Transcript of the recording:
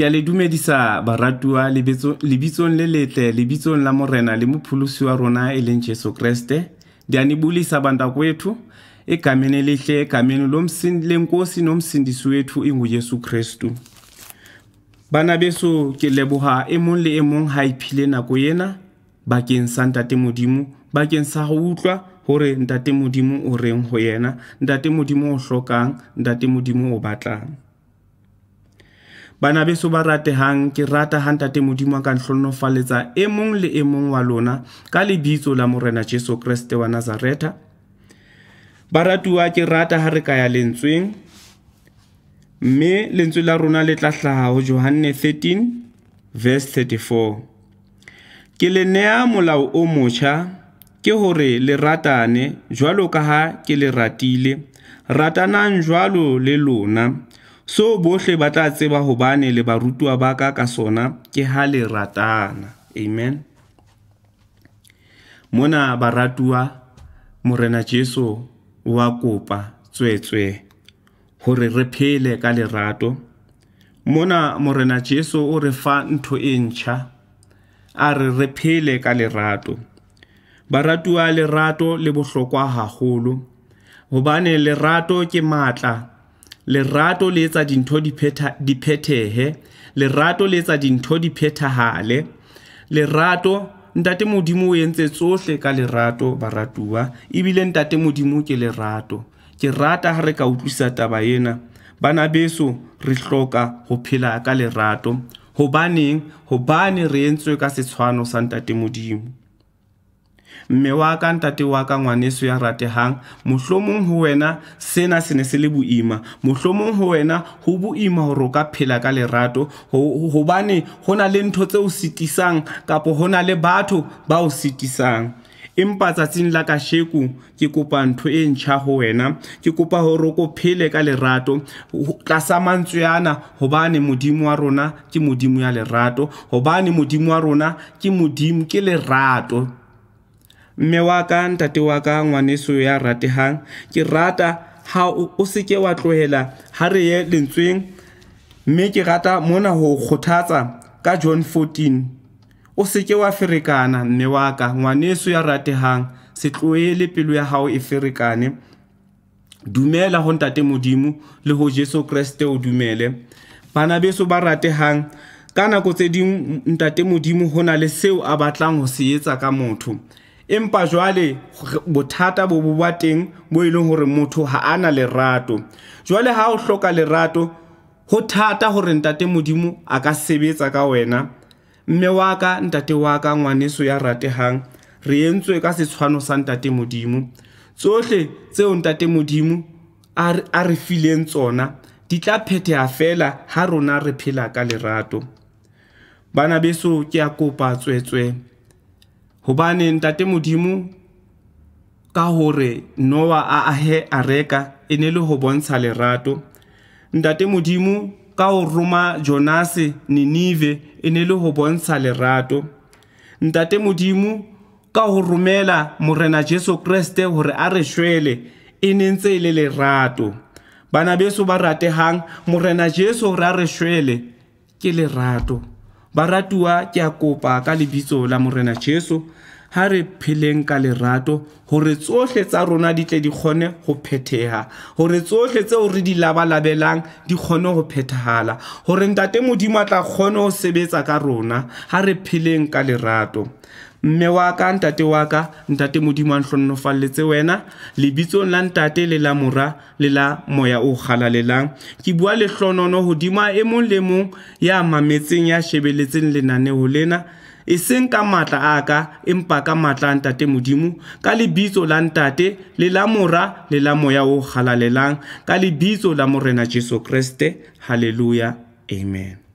ke a le dumedisa baratuwa lebitsong le letle lebitsong la morena le mopholosi wa rona e leng jesu kreste ndiyanibulisa bantakwethu egameni elihle egameni lenkosi nomsindisi wethu inguyesu e kristu bana beso ke leboga e mong le e mong ga iphile nako ena bakeng sa ntate modimo bakeng sa go utlwa gore ntate modimo o reng go yena ntate modimo o tlhokang ntate modimo o batlang bana beso ba ratehang ke rata ha ntate modimo a ka nhlonofaletsa e mong le e mong wa lona ka lebitso la morena jesu kreste wa nazareta baratuwa ke rata ha re ka ya lentsweng mme lentswe la rona le tla hlaha ho johanne 13 ke le neya molao o motšha ke hore le ratane jwalo ka ha ke le ratile ratanang jwalo le lona Seo bohle ba tla tseba hobane le barutwa ba ka ka sona ke ha le ratana. Amen. Mona baratuwa Morena Jeso o a kopa tswetswe hore re phele ka lerato. Mona Morena Jeso o re fa ntho e ntjha a re re phele ka lerato. Baratuwa lerato le bohlokwa haholo hobane lerato ke matla lerato le etsa dintho di lerato le etsa dintho di lerato ntate modimo o entse tsohle ka lerato baratuwa ebile ntate modimo ke lerato ke rata ha re ka utlwisa taba ena bana beso re hloka go phela ka lerato hobaneng hobane re entswe ka setshwano sa ntate modimo mme wa ka ntate wa ka ngwaneso ya ratehang mohlomong ho wena sena se ne se le boima mohlomong ho wena ho boima hore o ka phela ka lerato hobane ho na le ntho tse o sitisang kapo ho na le batho ba o sitisang empa tsatsing la kasheko ke kopa ntho e ntjha ho wena ke kopa hore o ko phele ka lerato tlasa mantswe ana hobane modimo wa rona ke modimo ya lerato hobane modimo wa rona ke modimo ke lerato mme wa ka ntate wa ka ngwaneso ya ratehang ke rata ha o seke wa tlohela ha re ye lentsweng mme ke rata mona ho kgothatsa ka john 14 o seke wa ferekana mme wa ka ngwaneso ya ratehang se tlohele pelo ya hao e ferekane dumela ho ntate modimo le ho jesu kreste o dumele bana beso ba ratehang ka nako tse ding ntate modimo ho na le seo a batlang ho se etsa ka motho empa jwale bothata bo bo ba teng bo e leng gore motho ga a na lerato jwale ga o tlhoka lerato go thata gore ntate modimo a ka sebetsa ka wena mme wa ka ntate wa ka ngwaneso ya rategang re entswe ka setshwano sa ntate modimo tsotlhe tseo ntate modimo a re fileng tsona di tla phetega fela ga rona re phela ka lerato bana beso ke a kopa tswetswe hobane ntate modimo ka hore noa a ahe a reka e ne e le ho bontsha lerato ntate modimo ka ho roma jonase ninive e ne e le ho bontsha lerato ntate modimo ka ho romela morena jesu kreste hore a re shwele e ne ntse e le lerato bana beso ba ratehang morena jesu hore a re shwele ke lerato baratuwa ke a kopa ka lebitso la morena jesu ha re pheleng ka lerato gore tsohle tsa rona di tle di kgone go phethega gore tsohle tseo re di labalabelang di kgone go phethagala gore ntate modimo a tla kgone go sebetsa ka rona ha re pheleng ka lerato mme wa ka ntate wa ka ntate modimo a nhlonnofalletse wena lebitsong la ntate le la mora le la moya o galalelang ke bua lehlonono godimo a e mong le mong ya mametseng ya shebeletseng lenaneo lena e seng ka maatla a ka empa ka maatla a ntate modimo ka lebitso la ntate le la mora le la moya o galalelang ka lebitso la morena jesu kreste halleluya amen